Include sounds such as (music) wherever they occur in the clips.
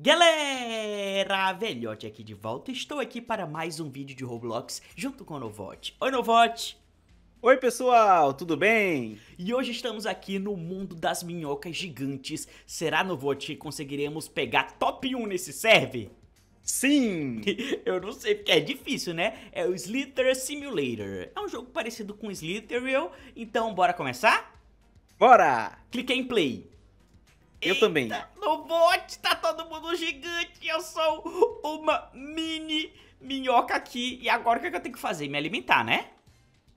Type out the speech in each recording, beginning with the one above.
Galera, velhote aqui de volta, estou aqui para mais um vídeo de Roblox junto com o Novote. Oi Novote! Oi pessoal, tudo bem? E hoje estamos aqui no mundo das minhocas gigantes. Será Novote que conseguiremos pegar top 1 nesse serve? Sim! (laughs) Eu não sei, porque é difícil, né? É o Slither Simulator. É um jogo parecido com Slitherio, então bora começar? Bora! Clique em play. Eu Eita, também. No bote tá todo mundo gigante. Eu sou uma mini minhoca aqui. E agora o que, é que eu tenho que fazer? Me alimentar, né?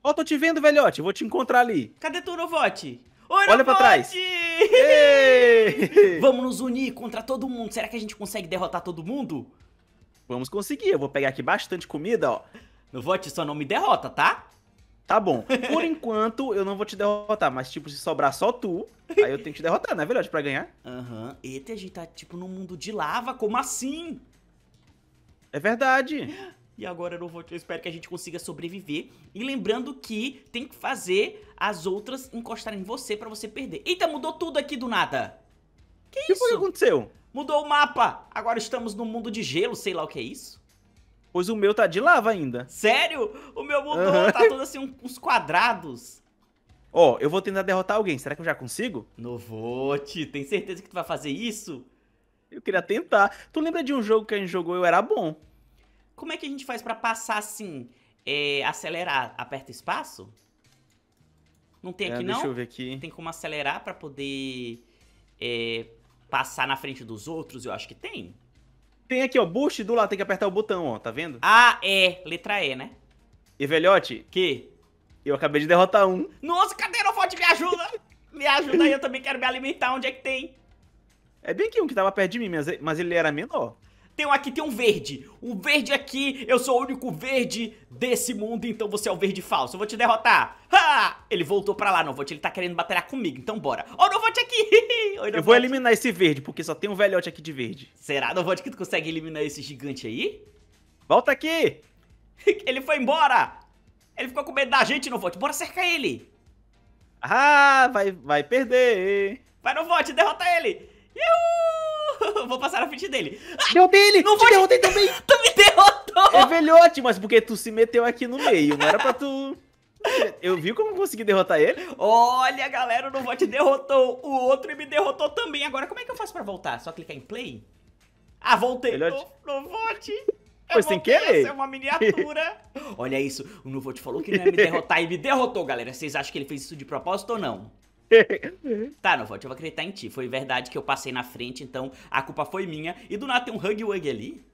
Ó, oh, tô te vendo, velhote. Vou te encontrar ali. Cadê tu, Novote? Oi, Olha para trás. (laughs) Vamos nos unir contra todo mundo. Será que a gente consegue derrotar todo mundo? Vamos conseguir. Eu vou pegar aqui bastante comida, ó. Novote, só não me derrota, tá? Tá bom. Por (laughs) enquanto, eu não vou te derrotar. Mas, tipo, se sobrar só tu, Aí eu tenho que te derrotar, né? velhote, Pra ganhar. Aham. Uhum. Eita, a gente tá tipo num mundo de lava, como assim? É verdade. E agora eu não vou. Eu espero que a gente consiga sobreviver. E lembrando que tem que fazer as outras encostarem em você pra você perder. Eita, mudou tudo aqui do nada. Que isso? O que foi que aconteceu? Mudou o mapa. Agora estamos num mundo de gelo, sei lá o que é isso. Pois o meu tá de lava ainda. Sério? O meu mudou, uhum. tá todo assim, uns quadrados. Ó, oh, eu vou tentar derrotar alguém. Será que eu já consigo? Novote, tem certeza que tu vai fazer isso? Eu queria tentar. Tu lembra de um jogo que a gente jogou e eu era bom? Como é que a gente faz para passar assim? É, acelerar, aperta espaço? Não tem é, aqui é, não? Deixa eu ver aqui. Tem como acelerar para poder é, passar na frente dos outros? Eu acho que tem. Tem aqui, ó, boost do lado, tem que apertar o botão, ó, tá vendo? Ah, é, letra E, né? E velhote? Que? Eu acabei de derrotar um. Nossa, cadê Aerofote? Me ajuda! Me ajuda aí, eu também quero me alimentar. Onde é que tem? É bem que um que tava perto de mim, mas ele era menor. Tem um aqui, tem um verde. O verde aqui, eu sou o único verde desse mundo, então você é o verde falso. Eu vou te derrotar. Ha! Ele voltou pra lá, Novot. Ele tá querendo batalhar comigo, então bora. Ó, oh, Novot aqui! (laughs) Oi, eu vou eliminar esse verde, porque só tem um velhote aqui de verde. Será, Novot, que tu consegue eliminar esse gigante aí? Volta aqui! (laughs) ele foi embora! Ele ficou com medo da gente no Bora cercar ele. Ah, vai, vai perder. Vai no derrota ele. (laughs) Vou passar na frente dele. Ah, dele. ele! Não te derrotei também! (laughs) tu me derrotou! É velhote, mas porque tu se meteu aqui no meio. Não era pra tu... Eu vi como consegui derrotar ele. Olha, galera, o Novote derrotou o outro e me derrotou também. Agora, como é que eu faço pra voltar? Só clicar em play? Ah, voltei. Novote. No, pois sem é querer. é uma miniatura. (laughs) Olha isso, o Nuvô te falou que não ia me derrotar e me derrotou, galera. Vocês acham que ele fez isso de propósito ou não? (laughs) tá, Nuvô, eu vou acreditar em ti. Foi verdade que eu passei na frente, então a culpa foi minha. E do nada tem um Hug Wug ali.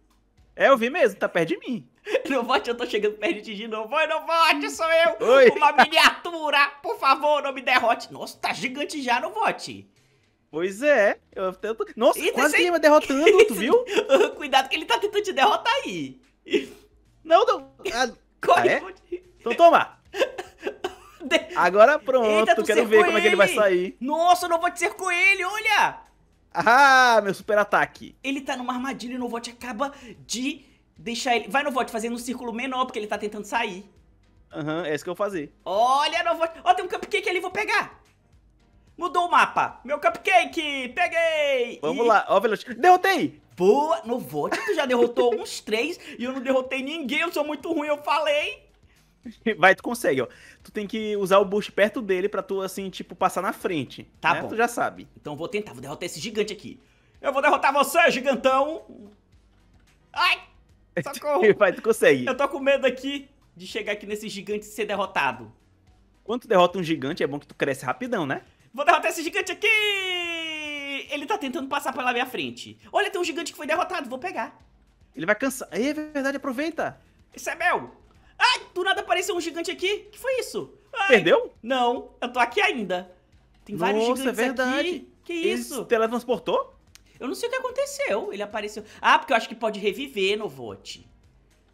É, eu vi mesmo, tá perto de mim. (laughs) Novote, eu tô chegando perto de ti de novo. Oi, Novote, sou eu! Oi. Uma miniatura! Por favor, não me derrote! Nossa, tá gigante já, Novote! Pois é, eu tento. Nossa, é quase que ele vai derrotando, tu viu? (laughs) Cuidado que ele tá tentando te derrotar aí. Não, não. Ah, Corre, ah, é? Então toma! Agora pronto, Eita, quero ver ele. como é que ele vai sair. Nossa, eu não vou te ser com ele, olha! Ah, meu super ataque. Ele tá numa armadilha e o Novot acaba de deixar ele... Vai, Novot, fazendo um círculo menor, porque ele tá tentando sair. Aham, uhum, é isso que eu vou fazer. Olha, Novot... Ó, tem um cupcake ali, vou pegar. Mudou o mapa. Meu cupcake, peguei. Vamos e... lá, ó, velocidade. Derrotei. Boa, no vote tu já derrotou uns (laughs) três e eu não derrotei ninguém, eu sou muito ruim, eu falei. (laughs) Vai, tu consegue, ó. Tu tem que usar o boost perto dele pra tu, assim, tipo, passar na frente. Tá né? bom. Tu já sabe. Então vou tentar, vou derrotar esse gigante aqui. Eu vou derrotar você, gigantão. Ai, (laughs) socorro. Vai, tu consegue. Eu tô com medo aqui de chegar aqui nesse gigante e ser derrotado. Quando tu derrota um gigante, é bom que tu cresce rapidão, né? Vou derrotar esse gigante aqui! Ele tá tentando passar pela minha frente. Olha, tem um gigante que foi derrotado, vou pegar. Ele vai cansar. É verdade, aproveita. Isso é meu. Ai, do nada apareceu um gigante aqui. que foi isso? Ai, Perdeu? Não, eu tô aqui ainda. Tem vários Nossa, é gigantes é verdade. aqui. Que isso? Ele teletransportou? Eu não sei o que aconteceu. Ele apareceu... Ah, porque eu acho que pode reviver no Vote.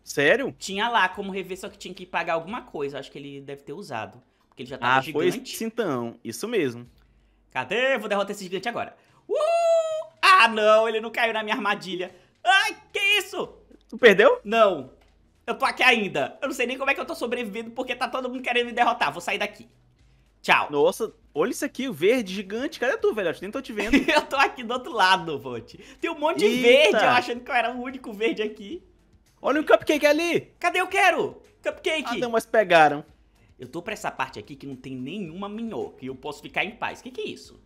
Sério? Tinha lá como rever, só que tinha que pagar alguma coisa. Acho que ele deve ter usado. Porque ele já tava ah, gigante. Foi esse, então, isso mesmo. Cadê? Vou derrotar esse gigante agora. Uh! Ah, não, ele não caiu na minha armadilha. Ai, que isso? Tu perdeu? Não. Eu tô aqui ainda. Eu não sei nem como é que eu tô sobrevivendo, porque tá todo mundo querendo me derrotar. Vou sair daqui. Tchau. Nossa, olha isso aqui, o verde gigante. Cadê tu, velho? Acho que nem tô te vendo. (laughs) eu tô aqui do outro lado, Vote. Tem um monte de verde, eu achando que eu era o único verde aqui. Olha o um cupcake ali. Cadê eu quero? Cupcake. Ah, não, mas pegaram. Eu tô pra essa parte aqui que não tem nenhuma minhoca e eu posso ficar em paz. Que que é isso?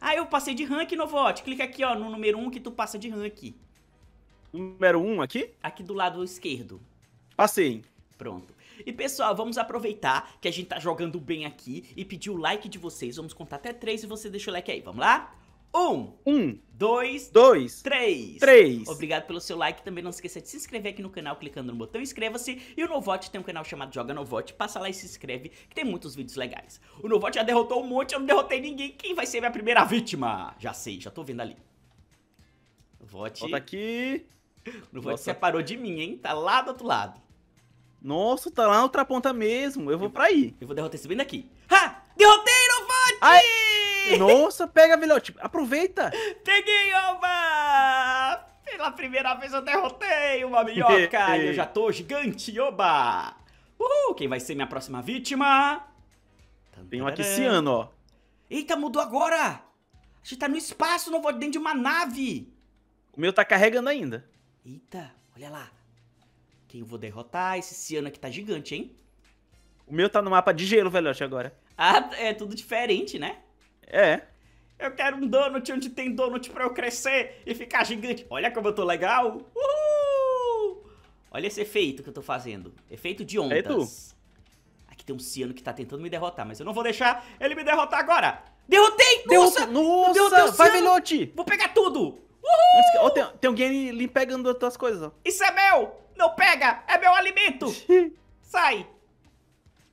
Ah, eu passei de rank, Novote. Clica aqui, ó, no número 1 um que tu passa de rank. Número 1 um aqui? Aqui do lado esquerdo. Passei. Pronto. E pessoal, vamos aproveitar que a gente tá jogando bem aqui e pedir o like de vocês. Vamos contar até 3 e você deixa o like aí. Vamos lá? Um. Um. Dois. Dois. Três. Três. Obrigado pelo seu like. Também não esqueça de se inscrever aqui no canal clicando no botão inscreva-se. E o Novote tem um canal chamado Joga Novote. Passa lá e se inscreve, que tem muitos vídeos legais. O Novote já derrotou um monte, eu não derrotei ninguém. Quem vai ser minha primeira vítima? Já sei, já tô vendo ali. Novote. Volta aqui. O Novote separou de mim, hein? Tá lá do outro lado. Nossa, tá lá na outra ponta mesmo. Eu vou eu, pra aí. Eu vou derrotar esse bem daqui. Ha! Derrotei, Novote! Aê! (laughs) Nossa, pega, velho! aproveita. Peguei, oba! Pela primeira vez eu derrotei uma minhoca (laughs) e eu já tô gigante, oba! Uhul, quem vai ser minha próxima vítima? Tem um aqui ó. Eita, mudou agora! A gente tá no espaço, não vou dentro de uma nave! O meu tá carregando ainda. Eita, olha lá. Quem eu vou derrotar? Esse Ciano aqui tá gigante, hein? O meu tá no mapa de gelo, velhote, agora. Ah, é tudo diferente, né? É. Eu quero um donut onde tem donut pra eu crescer e ficar gigante. Olha como eu tô legal. Uhul! Olha esse efeito que eu tô fazendo. Efeito de ondas. É tu. Aqui tem um ciano que tá tentando me derrotar, mas eu não vou deixar ele me derrotar agora. Derrotei! Nossa! Derrota, nossa! Derrotei vai, Vou pegar tudo! Uhul! Oh, tem, tem alguém ali pegando as tuas coisas. Isso é meu! Não pega! É meu alimento! (laughs) Sai!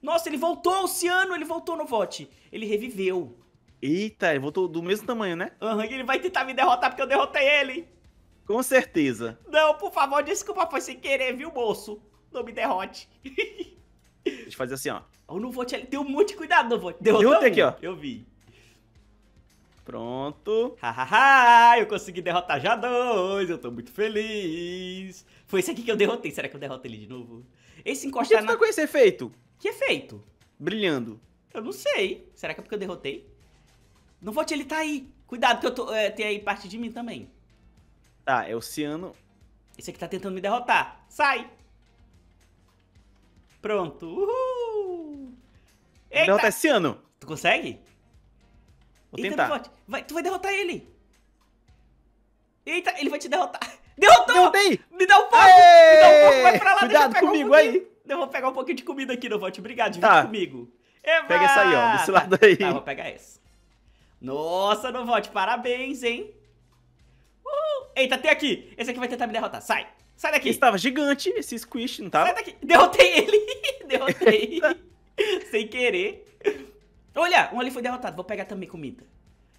Nossa, ele voltou, Ciano, Ele voltou no vote. Ele reviveu. Eita, eu voltou do mesmo tamanho, né? Aham, uhum, ele vai tentar me derrotar porque eu derrotei ele. Com certeza. Não, por favor, desculpa, foi sem querer, viu, moço? Não me derrote. Deixa eu fazer assim, ó. Eu não vou te Nuvolt, um monte de cuidado, não vou. Deu Derrotei aqui, ó. Eu vi. Pronto. Hahaha, eu consegui derrotar já dois, eu tô muito feliz. Foi esse aqui que eu derrotei, será que eu derroto ele de novo? Esse encostar O que tu tá na... tá com esse efeito? Que efeito? Brilhando. Eu não sei. Será que é porque eu derrotei? Não vote, ele tá aí. Cuidado, que eu tô, é, tem aí parte de mim também. Tá, é o Ciano. Esse aqui tá tentando me derrotar. Sai! Pronto. Uhul! Eita! Derrotar esse ano. Tu consegue? Vou Eita, tentar. Vai, tu vai derrotar ele. Eita, ele vai te derrotar. (laughs) Derrotou! Derrotei! Me dá um pouco! Me dá um pouco, vai pra lá, Cuidado comigo um aí. Eu vou pegar um pouquinho de comida aqui, Novote. Obrigado, divide tá. comigo. Eba! Pega essa aí, ó, desse lado aí. Tá, vou pegar essa. Nossa, Novote, parabéns, hein? Uhul. Eita, tem aqui. Esse aqui vai tentar me derrotar. Sai. Sai daqui. estava gigante, esse squish, não tava? Sai daqui. Derrotei ele. (laughs) Derrotei. Sem querer. Olha, um ali foi derrotado. Vou pegar também comida.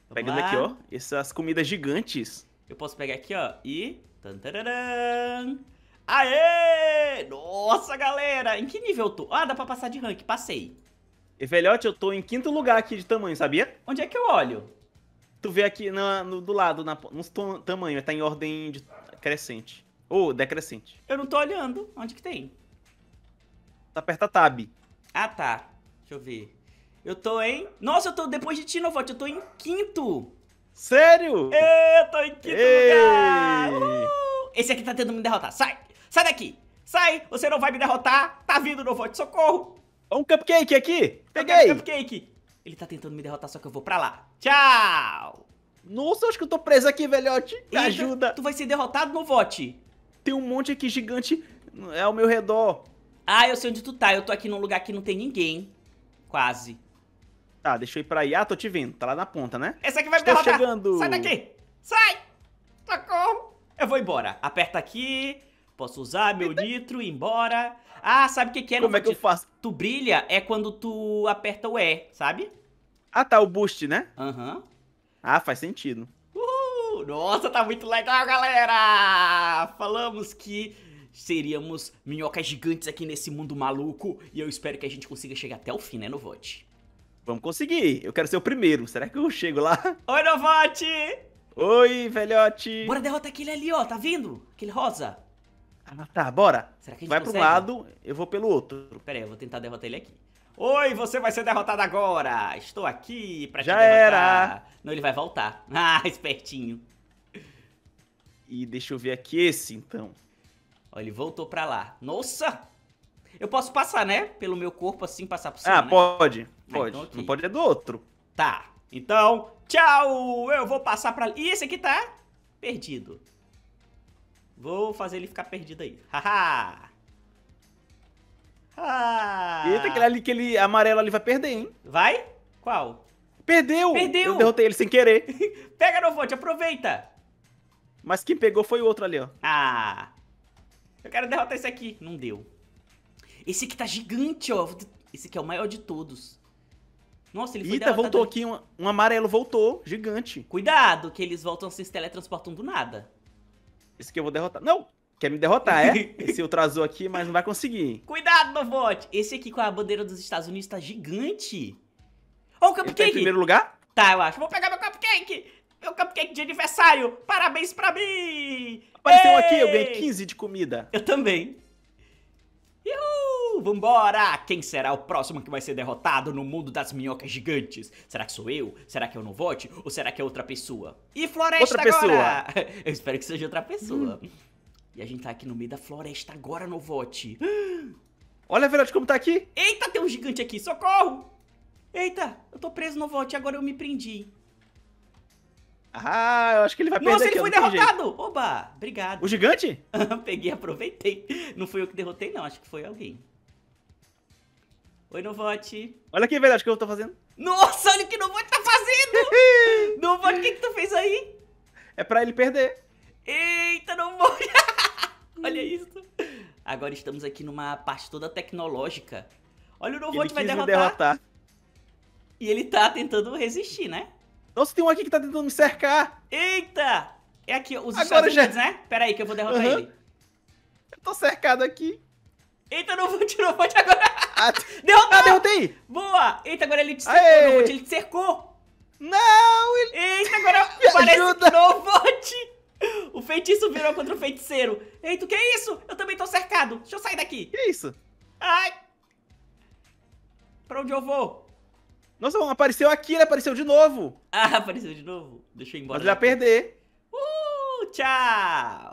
Vamos Pegando lá. aqui, ó. Essas comidas gigantes. Eu posso pegar aqui, ó. E... Tantararã. Aê! Nossa, galera! Em que nível eu tô? Ah, dá pra passar de rank. Passei velhote, eu tô em quinto lugar aqui de tamanho, sabia? Onde é que eu olho? Tu vê aqui na, no, do lado, na, no tamanho, tá em ordem de crescente. Ou oh, decrescente. Eu não tô olhando. Onde que tem? Tá perto da tab. Ah, tá. Deixa eu ver. Eu tô em... Nossa, eu tô depois de ti, Novote. Eu tô em quinto. Sério? É, eu tô em quinto Ei. lugar. Uh! Esse aqui tá tentando me derrotar. Sai. Sai daqui. Sai. Você não vai me derrotar. Tá vindo, Novote. Socorro. Ó um cupcake aqui! Peguei! Um cupcake! Ele tá tentando me derrotar, só que eu vou pra lá. Tchau! Nossa, acho que eu tô preso aqui, velhote. Me Eita, ajuda. Tu vai ser derrotado, Novote. Tem um monte aqui gigante é ao meu redor. Ah, eu sei onde tu tá. Eu tô aqui num lugar que não tem ninguém. Quase. Tá, deixa eu ir pra aí. Ah, tô te vendo. Tá lá na ponta, né? Essa aqui vai Estou me derrotar. chegando. Sai daqui. Sai. Socorro. Eu vou embora. Aperta aqui. Posso usar meu então, nitro, ir embora. Ah, sabe o que, que é? Como é que eu faço? Tu brilha é quando tu aperta o E, sabe? Ah, tá, o boost, né? Aham. Uhum. Ah, faz sentido. Uhul! Nossa, tá muito legal, galera! Falamos que seríamos minhocas gigantes aqui nesse mundo maluco e eu espero que a gente consiga chegar até o fim, né, Novote? Vamos conseguir! Eu quero ser o primeiro. Será que eu chego lá? (laughs) Oi, Novote! Oi, velhote! Bora derrotar aquele ali, ó, tá vendo? Aquele rosa. Ah, tá, bora. Será que a gente Vai consegue? pra um lado, eu vou pelo outro. Pera aí, eu vou tentar derrotar ele aqui. Oi, você vai ser derrotado agora! Estou aqui pra Já te derrotar. Era. Não, ele vai voltar. (laughs) Ah, espertinho. E deixa eu ver aqui esse, então. Ó, ele voltou pra lá. Nossa! Eu posso passar, né? Pelo meu corpo, assim, passar por cima, Ah, né? pode. Pode. Ah, então, okay. Não pode é do outro. Tá. Então, tchau! Eu vou passar pra... Ih, esse aqui tá perdido. Vou fazer ele ficar perdido aí. Haha! ah. Eita, aquele, ali, aquele amarelo ali vai perder, hein? Vai? Qual? Perdeu! Perdeu! Eu derrotei ele sem querer. (laughs) Pega, Novote, aproveita! Mas quem pegou foi o outro ali, ó. Ah! Eu quero derrotar esse aqui. Não deu. Esse aqui tá gigante, ó. Esse aqui é o maior de todos. Nossa, ele foi Eita, voltou aqui. Um, um amarelo voltou. Gigante. Cuidado, que eles voltam se teletransportando do nada. Esse que eu vou derrotar. Não! Quer me derrotar, é? (laughs) Esse ultrasou aqui, mas não vai conseguir. Cuidado, Bobote! Esse aqui com a bandeira dos Estados Unidos tá gigante. Ó, o cupcake! Ele tá em primeiro lugar? Tá, eu acho. Vou pegar meu cupcake! Meu cupcake de aniversário! Parabéns pra mim! Apareceu Ei! aqui, eu ganhei 15 de comida. Eu também. Uhul! vambora! Quem será o próximo que vai ser derrotado no mundo das minhocas gigantes? Será que sou eu? Será que eu é não vote? Ou será que é outra pessoa? E floresta outra agora! Pessoa. (laughs) eu espero que seja outra pessoa. Hum. E a gente tá aqui no meio da floresta agora, no vote. Olha, verdade como tá aqui. Eita, tem um gigante aqui, socorro! Eita, eu tô preso no e agora eu me prendi. Ah, eu acho que ele vai Nossa, perder Nossa, ele foi derrotado! Oba, obrigado. O gigante? (laughs) Peguei, aproveitei. Não fui eu que derrotei, não. Acho que foi alguém. Oi, Novote. Olha aqui, velho, acho que eu tô fazendo. Nossa, olha o que o Novote tá fazendo! (laughs) Novote, o que, que tu fez aí? É pra ele perder. Eita, Novote! (laughs) olha isso. Agora estamos aqui numa parte toda tecnológica. Olha, o Novote vai derrotar. derrotar. E ele tá tentando resistir, né? Nossa, tem um aqui que tá tentando me cercar. Eita! É aqui, os Agora já... né? Pera aí que eu vou derrotar uhum. ele. Eu tô cercado aqui. Eita, Novote, Novote agora. Ah, (laughs) Ah, derrotei! Boa! Eita, agora ele te cercou, ele te cercou! Não! Ele... Eita, agora (laughs) Me parece ajuda. (laughs) O feitiço virou contra o feiticeiro. Eita, o que é isso? Eu também tô cercado. Deixa eu sair daqui. Que é isso? Ai! Pra onde eu vou? Nossa, apareceu aqui, ele apareceu de novo. Ah, apareceu de novo? Deixa eu ir embora. Mas já perder. Uh, tchau!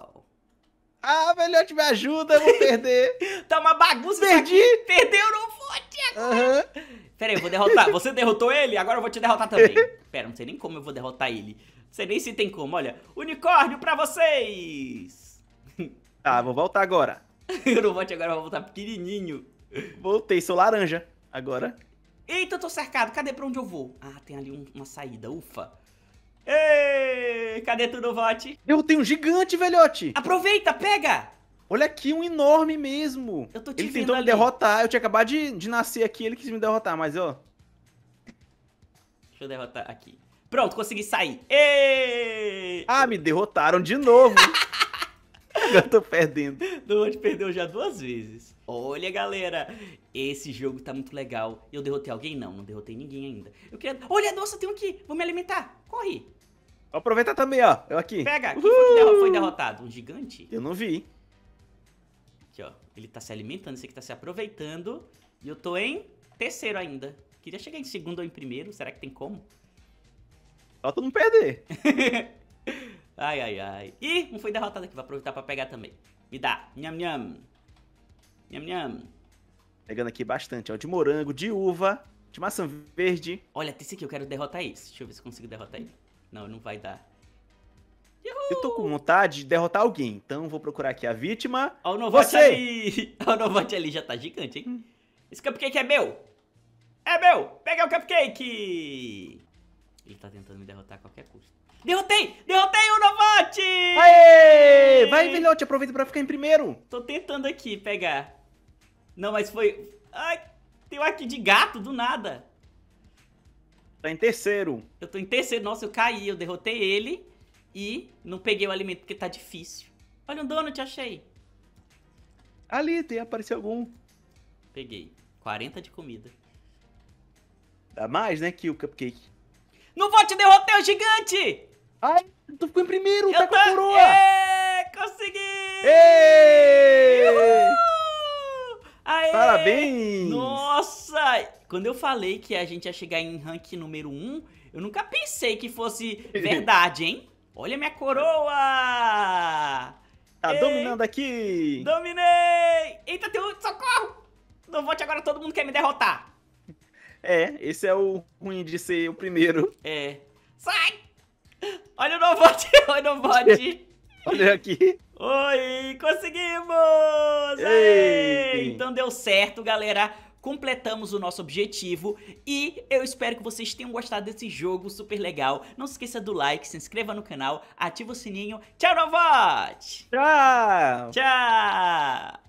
Ah, velhote, me ajuda, eu vou perder. (laughs) tá uma bagunça. Perdi. Aqui. Perdeu, não vou agora. Uhum. Pera aí, eu vou derrotar. (laughs) Você derrotou ele? Agora eu vou te derrotar também. (laughs) Pera, não sei nem como eu vou derrotar ele. Não sei nem se tem como. Olha, unicórnio pra vocês. Ah, vou voltar agora. eu não volte agora, eu vou voltar pequenininho. Voltei, sou laranja. Agora. Eita, eu tô cercado. Cadê pra onde eu vou? Ah, tem ali um, uma saída. Ufa. Ei, cadê tu vote? Eu tenho um gigante, velhote! Aproveita, pega! Olha aqui, um enorme mesmo. Eu tô te ele tentou ali. me derrotar. Eu tinha acabado de, de nascer aqui, ele quis me derrotar, mas ó. Deixa eu derrotar aqui. Pronto, consegui sair. Ei! Ah, me derrotaram de novo. (laughs) eu tô perdendo. Não, a perdeu já duas vezes. Olha, galera, esse jogo tá muito legal. Eu derrotei alguém? Não, não derrotei ninguém ainda. Eu queria... Olha, nossa, tem um aqui. Vou me alimentar. Corre. Aproveita também, ó. Eu aqui. Pega. Uhul. Quem foi, derro foi derrotado? Um gigante? Eu não vi. Aqui, ó. Ele tá se alimentando, esse aqui tá se aproveitando. E eu tô em terceiro ainda. Queria chegar em segundo ou em primeiro. Será que tem como? Só tu não perder. (laughs) ai, ai, ai. Ih, um foi derrotado aqui. Vou aproveitar pra pegar também. Me dá. Nham, nham. Nham, nham. Pegando aqui bastante, ó. De morango, de uva, de maçã verde. Olha, tem esse aqui, eu quero derrotar esse. Deixa eu ver se consigo derrotar ele. Não, não vai dar. Uhul! Eu tô com vontade de derrotar alguém, então vou procurar aqui a vítima. Ó, o Novote ali! (laughs) Ó, o Novote ali já tá gigante, hein? Hum. Esse cupcake é meu! É meu! Pega o cupcake! Ele tá tentando me derrotar a qualquer custo. Derrotei! Derrotei o Novote! Aê! Vai, velhote, aproveita pra ficar em primeiro! Tô tentando aqui pegar. Não, mas foi... Ai, tem um aqui de gato, do nada. Tá em terceiro. Eu tô em terceiro. Nossa, eu caí, eu derrotei ele e não peguei o alimento porque tá difícil. Olha um donut, achei. Ali, tem apareceu algum. Peguei. 40 de comida. Dá mais, né, que o cupcake. Não vou te derrotar, o gigante! Ai, tu ficou em primeiro, eu tá tô... com a coroa! É, consegui! Ei! Aê! Parabéns! Nossa! Quando eu falei que a gente ia chegar em rank número 1, eu nunca pensei que fosse (laughs) verdade, hein? Olha minha coroa! Tá Ei! dominando aqui! Dominei! Eita, tem um... Socorro! Não vote agora todo mundo quer me derrotar. É, esse é o ruim de ser o primeiro. É. Sai! Olha o novote! (laughs) Olha o novote! (laughs) Olha aqui! Oi, conseguimos! Ei. Então deu certo, galera completamos o nosso objetivo e eu espero que vocês tenham gostado desse jogo super legal. Não se esqueça do like, se inscreva no canal, ativa o sininho. Tchau, Novot! Tchau! Tchau!